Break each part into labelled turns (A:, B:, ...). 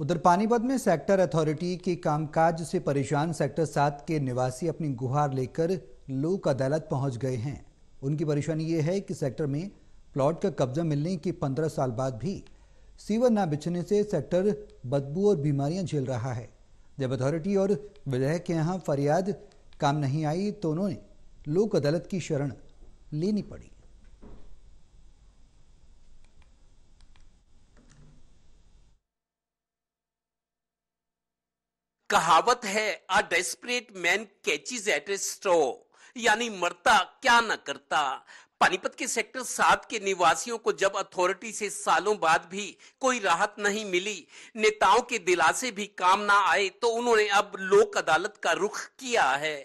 A: उधर पानीपत में sector authority के कामकाज से परेशान सेक्टर सात के निवासी अपनी गुहार लेकर लोक अदालत पहुंच गए हैं उनकी परेशानी ये है कि सेक्टर में प्लॉट का कब्जा मिलने के पंद्रह साल बाद भी सीवर ना बिछने से सेक्टर बदबू और बीमारियां झेल रहा है जब अथॉरिटी और विधायक के यहाँ फरियाद काम नहीं आई तो उन्होंने लोक अदालत की शरण लेनी पड़ी
B: कहावत है a desperate man catches at a straw यानी मरता क्या न करता पानीपत के सेक्टर सात के निवासियों को जब अथॉरिटी से सालों बाद भी कोई राहत नहीं मिली नेताओं के दिलासे भी काम ना आए तो उन्होंने अब लोक अदालत का रुख किया है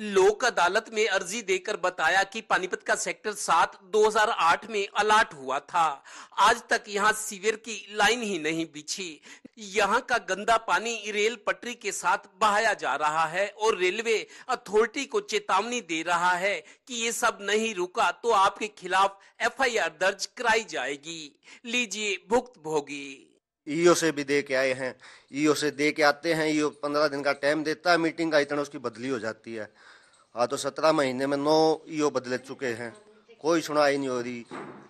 B: लोक अदालत में अर्जी देकर बताया कि पानीपत का सेक्टर सात 2008 में अलाट हुआ था आज तक यहां सिविर की लाइन ही नहीं बिछी यहां का गंदा पानी रेल पटरी के साथ बहाया जा रहा है और रेलवे अथॉरिटी को चेतावनी दे रहा है कि ये सब नहीं रुका तो आपके खिलाफ एफआईआर दर्ज कराई जाएगी लीजिए भुक्त भोगी
A: ईओ से भी दे के आए हैं ईओ से दे के आते हैं ईओ पंद्रह दिन का टाइम देता है मीटिंग का इतना उसकी बदली हो जाती है हाँ तो सत्रह महीने में नौ ईओ बदले चुके हैं कोई सुनाई नहीं हो रही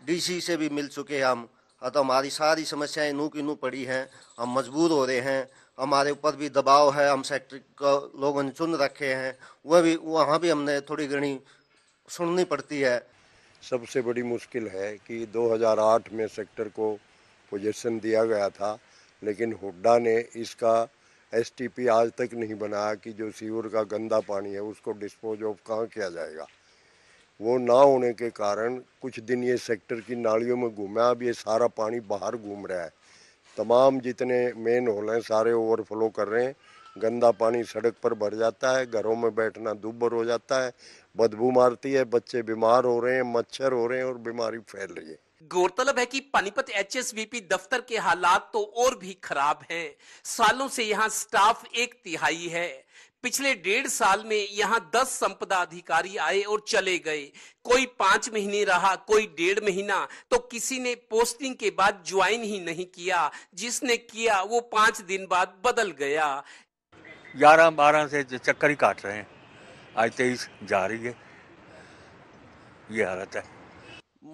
A: डीसी से भी मिल चुके हैं हम हाँ तो हमारी सारी समस्याएं नू की नू पड़ी हैं हम मजबूर हो रहे हैं हमारे ऊपर भी दबाव है हम सेक्टर का लोगों ने चुन रखे हैं वह भी वहाँ भी हमने थोड़ी घनी सुननी पड़ती है सबसे बड़ी मुश्किल
C: है कि 2008 में सेक्टर को पोजेशन दिया गया था लेकिन हुड्डा ने इसका एसटीपी आज तक नहीं बनाया कि जो सीवर का गंदा पानी है उसको डिस्पोज ऑफ कहाँ किया जाएगा वो ना होने के कारण कुछ दिन ये सेक्टर की नालियों में घूमा अब ये सारा पानी बाहर घूम रहा है तमाम जितने मेन होल हैं सारे ओवरफ्लो कर रहे हैं गंदा पानी सड़क पर भर जाता है घरों में बैठना दुबर हो जाता है बदबू मारती है बच्चे बीमार हो रहे हैं मच्छर हो रहे हैं और बीमारी
B: फैल रही है गौरतलब है कि पानीपत एचएसवीपी दफ्तर के हालात तो और भी खराब हैं। सालों से यहाँ स्टाफ एक तिहाई है पिछले डेढ़ साल में यहाँ दस संपदा अधिकारी आए और चले गए कोई पांच महीने रहा कोई डेढ़ महीना तो किसी ने पोस्टिंग के बाद ज्वाइन ही नहीं किया जिसने किया वो पांच दिन बाद बदल गया
C: ग्यारह बारह से चक्कर ही काट रहे हैं आज तेईस जा रही है ये हालत है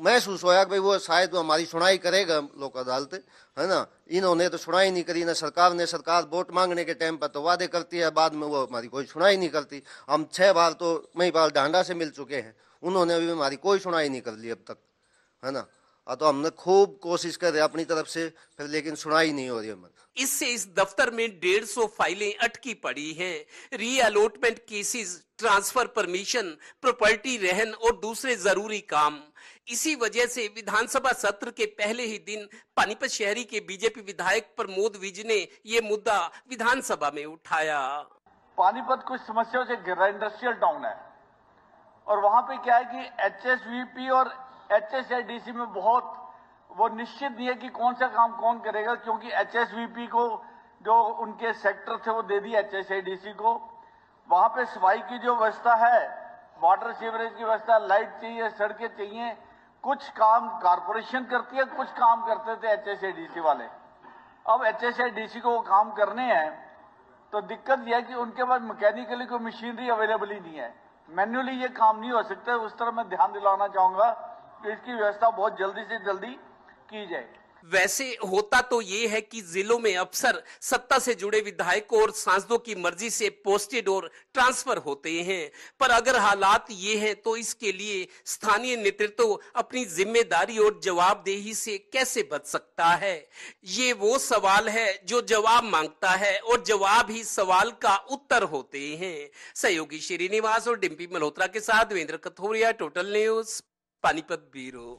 A: महसूस होया कि भाई वो शायद हमारी सुनाई करेगा लोक अदालत है ना इन्होंने तो सुनाई नहीं करी ना सरकार ने सरकार वोट मांगने के टाइम पर तो वादे करती है बाद में वो हमारी कोई सुनाई नहीं करती हम छः बार तो मई बार डांडा से मिल चुके हैं उन्होंने अभी हमारी कोई सुनाई नहीं कर ली अब तक है ना और हाँ, तो हमने खूब कोशिश कर रहे अपनी तरफ से फिर लेकिन सुनाई नहीं हो रही हमें
B: इससे इस दफ्तर में डेढ़ सौ फाइलें अटकी पड़ी हैं allotment cases transfer permission property रहन और दूसरे जरूरी काम इसी वजह से विधानसभा सत्र के पहले ही दिन पानीपत शहरी के बीजेपी विधायक प्रमोद विज ने
D: ये मुद्दा विधानसभा में उठाया पानीपत कुछ समस्याओं से गिर रहा इंडस्ट्रियल टाउन है और वहां पे क्या है कि एच और एच सी में बहुत वो निश्चित नहीं है कि कौन सा काम कौन करेगा क्योंकि पी को जो उनके सेक्टर थे वो दे दिए एच सी को वहां पे सफाई की जो व्यवस्था है वाटर सीवरेज की व्यवस्था लाइट चाहिए सड़कें चाहिए कुछ काम कारपोरेशन करती है कुछ काम करते थे एच सी वाले अब एच सी को वो काम करने हैं तो दिक्कत यह है कि उनके पास मैकेनिकली कोई मशीनरी अवेलेबल ही नहीं है मैन्युअली ये काम नहीं हो सकता उस तरह मैं ध्यान दिलाना चाहूंगा इसकी व्यवस्था बहुत जल्दी से जल्दी की जाए वैसे होता तो ये है कि जिलों में अफसर
B: सत्ता से जुड़े विधायकों और सांसदों की मर्जी से पोस्टेड और ट्रांसफर होते हैं पर अगर हालात ये हैं तो इसके लिए स्थानीय नेतृत्व अपनी जिम्मेदारी और जवाबदेही से कैसे बच सकता है ये वो सवाल है जो जवाब मांगता है और जवाब ही सवाल का उत्तर होते हैं सहयोगी श्रीनिवास और डिम्पी मल्होत्रा के साथ वीरेंद्र कथोरिया टोटल न्यूज పనిపబ్బీరు